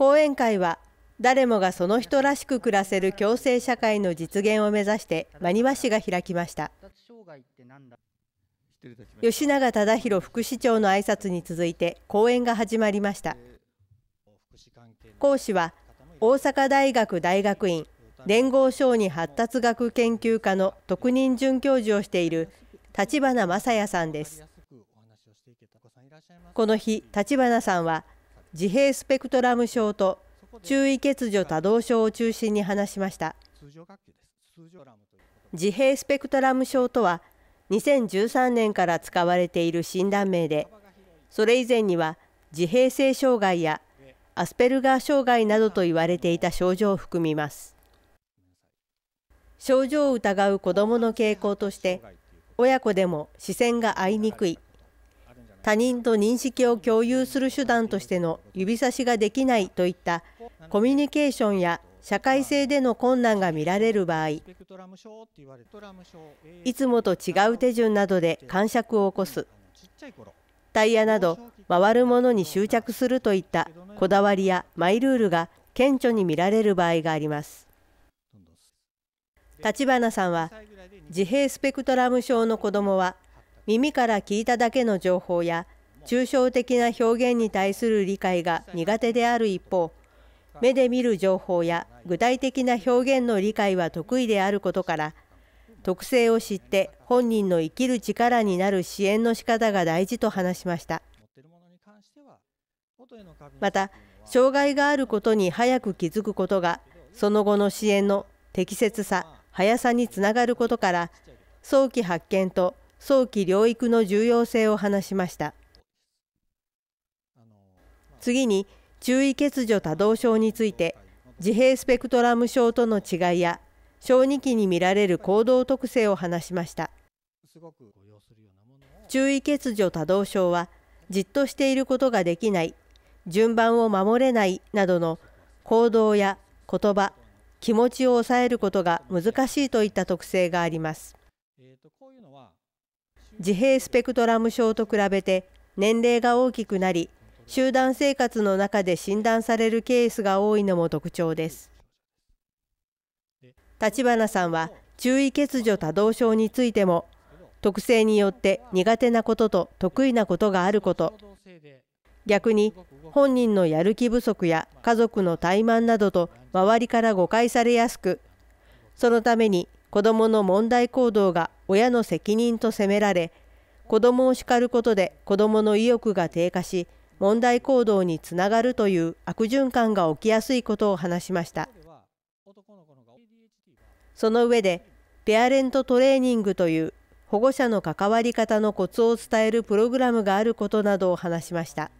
講演会は誰もがその人らしく暮らせる共生社会の実現を目指して真庭市が開きました吉永忠弘副市長の挨拶に続いて講演が始まりました講師は大阪大学大学院連合小児発達学研究科の特任准教授をしている立花正也さんですこの日立花さんは自閉スペクトラム症と注意欠如多動症を中心に話しました自閉スペクトラム症とは2013年から使われている診断名でそれ以前には自閉性障害やアスペルガー障害などと言われていた症状を含みます症状を疑う子どもの傾向として親子でも視線が合いにくい他人と認識を共有する手段としての指差しができないといったコミュニケーションや社会性での困難が見られる場合いつもと違う手順などで感触を起こすタイヤなど回るものに執着するといったこだわりやマイルールが顕著に見られる場合があります立花さんは自閉スペクトラム症の子どもは耳から聞いただけの情報や抽象的な表現に対する理解が苦手である一方目で見る情報や具体的な表現の理解は得意であることから特性を知って本人の生きる力になる支援の仕方が大事と話しましたまた障害があることに早く気づくことがその後の支援の適切さ速さにつながることから早期発見と早期療育の重要性を話しました次に注意欠如多動症について自閉スペクトラム症との違いや小児期に見られる行動特性を話しました注意欠如多動症はじっとしていることができない順番を守れないなどの行動や言葉気持ちを抑えることが難しいといった特性があります自閉スペクトラム症と比べて年齢が大きくなり集団生活の中で診断されるケースが多いのも特徴です立花さんは注意欠如多動症についても特性によって苦手なことと得意なことがあること逆に本人のやる気不足や家族の怠慢などと周りから誤解されやすくそのために子どもの問題行動が親の責任と責められ子どもを叱ることで子どもの意欲が低下し問題行動につながるという悪循環が起きやすいことを話しましたその上でペアレントトレーニングという保護者の関わり方のコツを伝えるプログラムがあることなどを話しました。